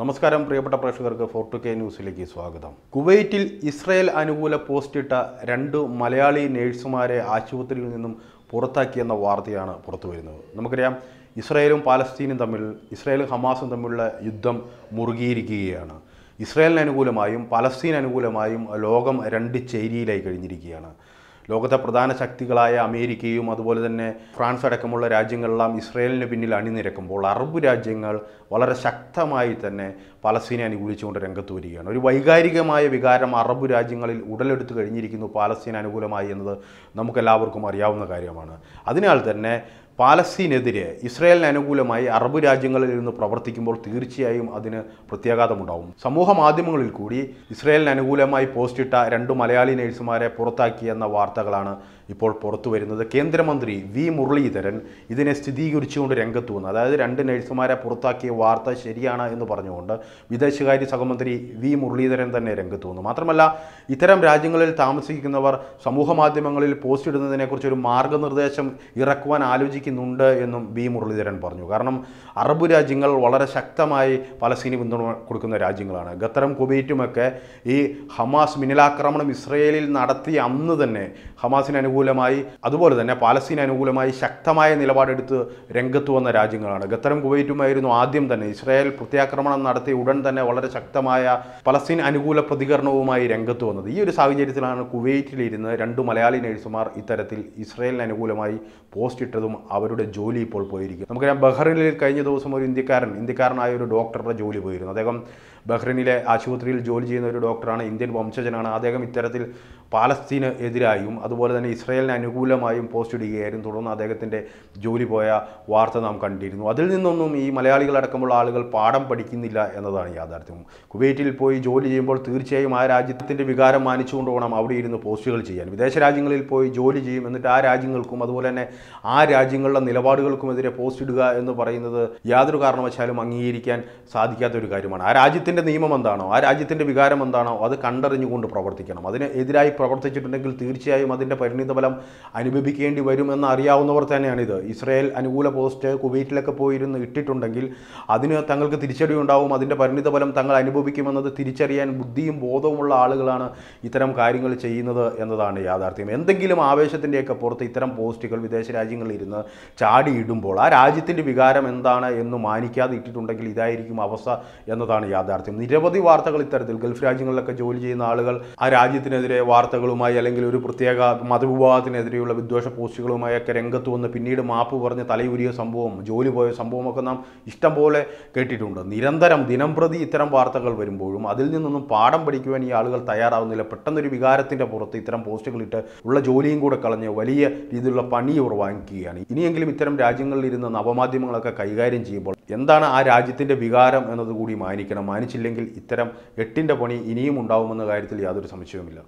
നമസ്കാരം പ്രിയപ്പെട്ട പ്രേക്ഷകർക്ക് ഫോർ ടു കെ ന്യൂസിലേക്ക് സ്വാഗതം കുവൈറ്റിൽ ഇസ്രയേൽ അനുകൂല പോസ്റ്റിട്ട രണ്ട് മലയാളി നേഴ്സുമാരെ ആശുപത്രിയിൽ നിന്നും പുറത്താക്കിയെന്ന വാർത്തയാണ് പുറത്തുവരുന്നത് നമുക്കറിയാം ഇസ്രയേലും പാലസ്തീനും തമ്മിൽ ഇസ്രയേലും ഹമാസും തമ്മിലുള്ള യുദ്ധം മുറുകിയിരിക്കുകയാണ് ഇസ്രയേലിന് അനുകൂലമായും പലസ്തീൻ അനുകൂലമായും ലോകം രണ്ട് ചേരിയിലായി കഴിഞ്ഞിരിക്കുകയാണ് ലോകത്തെ പ്രധാന ശക്തികളായ അമേരിക്കയും അതുപോലെ തന്നെ ഫ്രാൻസ് അടക്കമുള്ള രാജ്യങ്ങളെല്ലാം ഇസ്രയേലിന് പിന്നിൽ അണിനിരക്കുമ്പോൾ അറബ് രാജ്യങ്ങൾ വളരെ ശക്തമായി തന്നെ പാലസ്തീനെ അനുകൂലിച്ചുകൊണ്ട് രംഗത്ത് വരികയാണ് ഒരു വൈകാരികമായ വികാരം അറബ് രാജ്യങ്ങളിൽ ഉടലെടുത്ത് കഴിഞ്ഞിരിക്കുന്നു പാലസ്തീൻ അനുകൂലമായി എന്നത് നമുക്കെല്ലാവർക്കും അറിയാവുന്ന കാര്യമാണ് അതിനാൽ തന്നെ പാലസ്തീനെതിരെ ഇസ്രയേലിന് അനുകൂലമായി അറബ് രാജ്യങ്ങളിൽ നിന്ന് പ്രവർത്തിക്കുമ്പോൾ തീർച്ചയായും അതിന് പ്രത്യാഘാതമുണ്ടാവും സമൂഹ മാധ്യമങ്ങളിൽ കൂടി ഇസ്രയേലിന് അനുകൂലമായി പോസ്റ്റിട്ട രണ്ട് മലയാളി നഴ്സുമാരെ പുറത്താക്കിയെന്ന വാർത്തകളാണ് ഇപ്പോൾ പുറത്തു വരുന്നത് കേന്ദ്രമന്ത്രി വി മുരളീധരൻ ഇതിനെ സ്ഥിരീകരിച്ചുകൊണ്ട് രംഗത്ത് വന്നു അതായത് രണ്ട് നഴ്സുമാരെ പുറത്താക്കിയ വാർത്ത ശരിയാണ് എന്ന് പറഞ്ഞുകൊണ്ട് വിദേശകാര്യ സഹമന്ത്രി വി മുരളീധരൻ തന്നെ രംഗത്ത് വന്നു മാത്രമല്ല ഇത്തരം രാജ്യങ്ങളിൽ താമസിക്കുന്നവർ സമൂഹ മാധ്യമങ്ങളിൽ പോസ്റ്റ് ഇടുന്നതിനെക്കുറിച്ച് ഒരു മാർഗനിർദ്ദേശം ഇറക്കുവാൻ ആലോചിക്കുന്നുണ്ട് എന്നും വി മുരളീധരൻ പറഞ്ഞു കാരണം അറബ് രാജ്യങ്ങൾ വളരെ ശക്തമായി പലസ്തീനി പിന്തുണ കൊടുക്കുന്ന രാജ്യങ്ങളാണ് ഖത്തറും കുബൈറ്റുമൊക്കെ ഈ ഹമാസ് മിന്നലാക്രമണം ഇസ്രയേലിൽ നടത്തിയ അന്ന് തന്നെ ഹമാസിന് അനുകൂലം അനുകൂലമായി അതുപോലെ തന്നെ പാലസ്തീന് അനുകൂലമായി ശക്തമായ നിലപാടെടുത്ത് രംഗത്ത് വന്ന രാജ്യങ്ങളാണ് ഖത്തറും കുവൈറ്റുമായിരുന്നു ആദ്യം തന്നെ ഇസ്രായേൽ പ്രത്യാക്രമണം നടത്തി ഉടൻ തന്നെ വളരെ ശക്തമായ പലസ്തീൻ അനുകൂല പ്രതികരണവുമായി രംഗത്ത് വന്നത് ഈ ഒരു സാഹചര്യത്തിലാണ് കുവൈറ്റിലിരുന്ന് രണ്ട് മലയാളി നഴ്സുമാർ ഇത്തരത്തിൽ ഇസ്രായേലിന് അനുകൂലമായി പോസ്റ്റ് ഇട്ടതും അവരുടെ ജോലി ഇപ്പോൾ പോയിരിക്കും നമുക്കറിയാം ബഹ്റിനിൽ കഴിഞ്ഞ ദിവസം ഒരു ഇന്ത്യക്കാരൻ ഇന്ത്യക്കാരനായ ഒരു ഡോക്ടറുടെ ജോലി പോയിരുന്നു അദ്ദേഹം ബഹ്റിനിലെ ആശുപത്രിയിൽ ജോലി ചെയ്യുന്ന ഒരു ഡോക്ടറാണ് ഇന്ത്യൻ വംശജനാണ് അദ്ദേഹം ഇത്തരത്തിൽ പാലസ്തീന് എതിരായും അതുപോലെ തന്നെ ഇസ്രയേലിന് അനുകൂലമായും പോസ്റ്റ് ഇടുകയായിരുന്നു തുടർന്ന് അദ്ദേഹത്തിൻ്റെ ജോലി പോയ വാർത്ത നാം കണ്ടിരുന്നു അതിൽ നിന്നൊന്നും ഈ മലയാളികളടക്കമുള്ള ആളുകൾ പാഠം പഠിക്കുന്നില്ല എന്നതാണ് യാഥാർത്ഥ്യം കുവൈറ്റിൽ പോയി ജോലി ചെയ്യുമ്പോൾ തീർച്ചയായും ആ രാജ്യത്തിൻ്റെ വികാരം മാനിച്ചുകൊണ്ട് പോകണം അവിടെ ഇരുന്ന് പോസ്റ്റുകൾ ചെയ്യാൻ വിദേശ രാജ്യങ്ങളിൽ പോയി ജോലി ചെയ്യും എന്നിട്ട് ആ രാജ്യങ്ങൾക്കും അതുപോലെ തന്നെ ആ രാജ്യങ്ങളുടെ നിലപാടുകൾക്കുമെതിരെ പോസ്റ്റ് ഇടുക എന്ന് പറയുന്നത് യാതൊരു കാരണവശാലും അംഗീകരിക്കാൻ സാധിക്കാത്ത ഒരു കാര്യമാണ് ആ രാജ്യത്തിൽ രാജ്യത്തിൻ്റെ നിയമം എന്താണോ ആ രാജ്യത്തിൻ്റെ വികാരം എന്താണോ അത് കണ്ടറിഞ്ഞുകൊണ്ട് പ്രവർത്തിക്കണം അതിന് എതിരായി പ്രവർത്തിച്ചിട്ടുണ്ടെങ്കിൽ തീർച്ചയായും അതിൻ്റെ പരിണിതഫലം അനുഭവിക്കേണ്ടി വരുമെന്ന് അറിയാവുന്നവർ തന്നെയാണിത് ഇസ്രയേൽ അനുകൂല പോസ്റ്റ് കുവൈറ്റിലൊക്കെ പോയിരുന്ന് ഇട്ടിട്ടുണ്ടെങ്കിൽ അതിന് തങ്ങൾക്ക് തിരിച്ചടി ഉണ്ടാവും അതിൻ്റെ പരിണിതഫലം തങ്ങൾ അനുഭവിക്കുമെന്നത് തിരിച്ചറിയാൻ ബുദ്ധിയും ബോധവുമുള്ള ആളുകളാണ് ഇത്തരം കാര്യങ്ങൾ ചെയ്യുന്നത് എന്നതാണ് യാഥാർത്ഥ്യം എന്തെങ്കിലും ആവേശത്തിൻ്റെയൊക്കെ പുറത്ത് ഇത്തരം പോസ്റ്റുകൾ വിദേശ രാജ്യങ്ങളിൽ ഇരുന്ന് ചാടിയിടുമ്പോൾ ആ രാജ്യത്തിൻ്റെ വികാരം എന്താണ് എന്ന് മാനിക്കാതെ ഇട്ടിട്ടുണ്ടെങ്കിൽ ഇതായിരിക്കും അവസ്ഥ എന്നതാണ് യാഥാർത്ഥ്യം യാഥാർത്ഥ്യം നിരവധി വാർത്തകൾ ഇത്തരത്തിൽ ഗൾഫ് രാജ്യങ്ങളിലൊക്കെ ജോലി ചെയ്യുന്ന ആളുകൾ ആ രാജ്യത്തിനെതിരെ വാർത്തകളുമായി അല്ലെങ്കിൽ ഒരു പ്രത്യേക മതവിഭാഗത്തിനെതിരെയുള്ള വിദ്വേഷ പോസ്റ്റുകളുമായി ഒക്കെ രംഗത്ത് വന്ന് പിന്നീട് മാപ്പ് പറഞ്ഞ് തലയുരിയ സംഭവം ജോലി പോയ സംഭവമൊക്കെ നാം ഇഷ്ടം പോലെ കേട്ടിട്ടുണ്ട് നിരന്തരം ദിനംപ്രതി ഇത്തരം വാർത്തകൾ വരുമ്പോഴും അതിൽ നിന്നൊന്നും പാഠം പഠിക്കുവാൻ ഈ ആളുകൾ തയ്യാറാവുന്നില്ല പെട്ടെന്നൊരു വികാരത്തിൻ്റെ പുറത്ത് ഇത്തരം പോസ്റ്റുകളിട്ട് ഉള്ള ജോലിയും കൂടെ കളഞ്ഞ് വലിയ രീതിയിലുള്ള പണി ഇവർ വാങ്ങിക്കുകയാണ് ഇനിയെങ്കിലും ഇത്തരം രാജ്യങ്ങളിൽ ഇരുന്ന് നവമാധ്യമങ്ങളൊക്കെ കൈകാര്യം ചെയ്യുമ്പോൾ എന്താണ് ആ രാജ്യത്തിൻ്റെ വികാരം എന്നതുകൂടി മാനിക്കണം മാനിച്ച് സാധിച്ചില്ലെങ്കിൽ ഇത്തരം എട്ടിൻ്റെ പണി ഇനിയും ഉണ്ടാവുമെന്ന കാര്യത്തിൽ യാതൊരു സംശയവുമില്ല